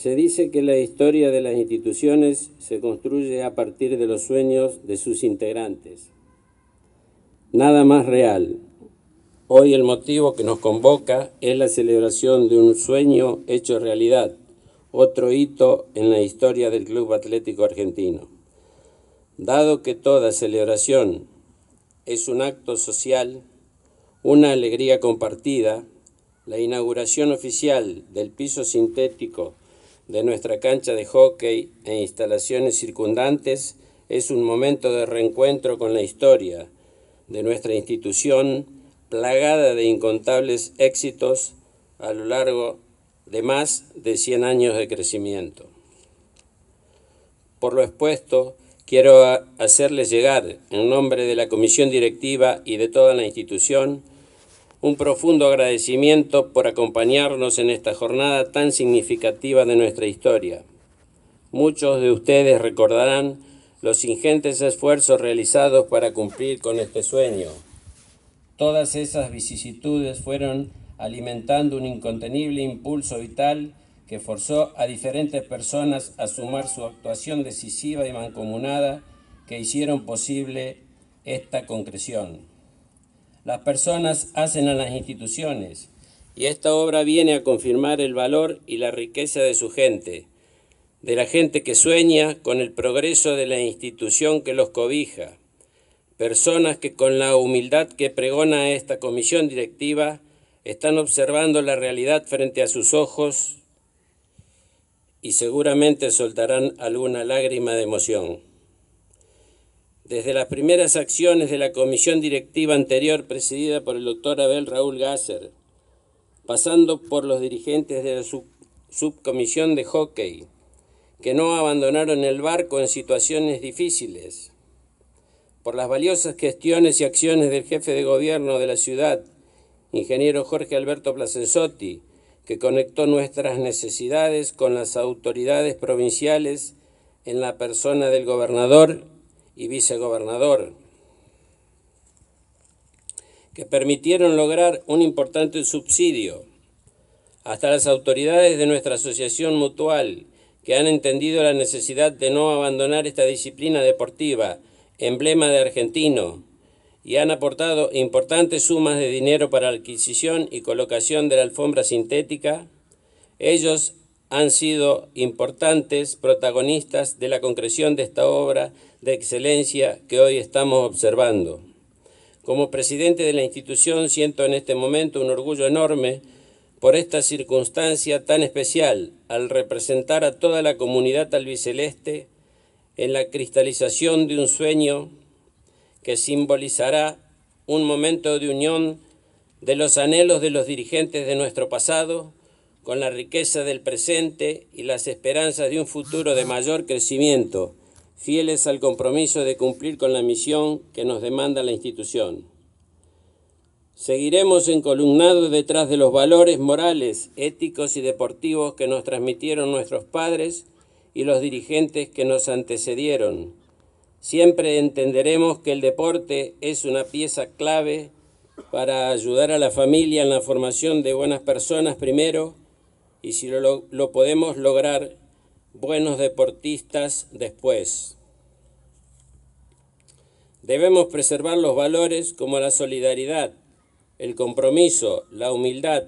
Se dice que la historia de las instituciones se construye a partir de los sueños de sus integrantes. Nada más real. Hoy el motivo que nos convoca es la celebración de un sueño hecho realidad, otro hito en la historia del Club Atlético Argentino. Dado que toda celebración es un acto social, una alegría compartida, la inauguración oficial del piso sintético de nuestra cancha de hockey e instalaciones circundantes es un momento de reencuentro con la historia de nuestra institución plagada de incontables éxitos a lo largo de más de 100 años de crecimiento. Por lo expuesto, quiero hacerles llegar, en nombre de la comisión directiva y de toda la institución, un profundo agradecimiento por acompañarnos en esta jornada tan significativa de nuestra historia. Muchos de ustedes recordarán los ingentes esfuerzos realizados para cumplir con este sueño. Todas esas vicisitudes fueron alimentando un incontenible impulso vital que forzó a diferentes personas a sumar su actuación decisiva y mancomunada que hicieron posible esta concreción las personas hacen a las instituciones, y esta obra viene a confirmar el valor y la riqueza de su gente, de la gente que sueña con el progreso de la institución que los cobija, personas que con la humildad que pregona esta comisión directiva están observando la realidad frente a sus ojos y seguramente soltarán alguna lágrima de emoción. Desde las primeras acciones de la comisión directiva anterior presidida por el doctor Abel Raúl Gasser, pasando por los dirigentes de la subcomisión de hockey, que no abandonaron el barco en situaciones difíciles, por las valiosas gestiones y acciones del jefe de gobierno de la ciudad, ingeniero Jorge Alberto Placenzotti, que conectó nuestras necesidades con las autoridades provinciales en la persona del gobernador y vicegobernador, que permitieron lograr un importante subsidio, hasta las autoridades de nuestra asociación mutual, que han entendido la necesidad de no abandonar esta disciplina deportiva, emblema de argentino, y han aportado importantes sumas de dinero para la adquisición y colocación de la alfombra sintética, ellos han sido importantes protagonistas de la concreción de esta obra de excelencia que hoy estamos observando. Como presidente de la institución siento en este momento un orgullo enorme por esta circunstancia tan especial al representar a toda la comunidad albiceleste en la cristalización de un sueño que simbolizará un momento de unión de los anhelos de los dirigentes de nuestro pasado con la riqueza del presente y las esperanzas de un futuro de mayor crecimiento, fieles al compromiso de cumplir con la misión que nos demanda la institución. Seguiremos encolumnados detrás de los valores morales, éticos y deportivos que nos transmitieron nuestros padres y los dirigentes que nos antecedieron. Siempre entenderemos que el deporte es una pieza clave para ayudar a la familia en la formación de buenas personas primero, y si lo, podemos lograr, buenos deportistas después. Debemos preservar los valores como la solidaridad, el compromiso, la humildad,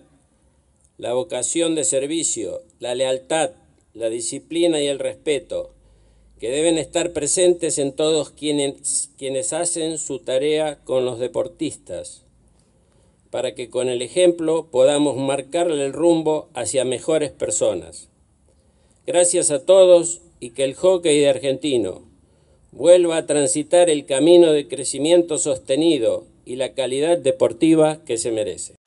la vocación de servicio, la lealtad, la disciplina y el respeto, que deben estar presentes en todos quienes hacen su tarea con los deportistas para que con el ejemplo podamos marcarle el rumbo hacia mejores personas. Gracias a todos y que el hockey de argentino vuelva a transitar el camino de crecimiento sostenido y la calidad deportiva que se merece.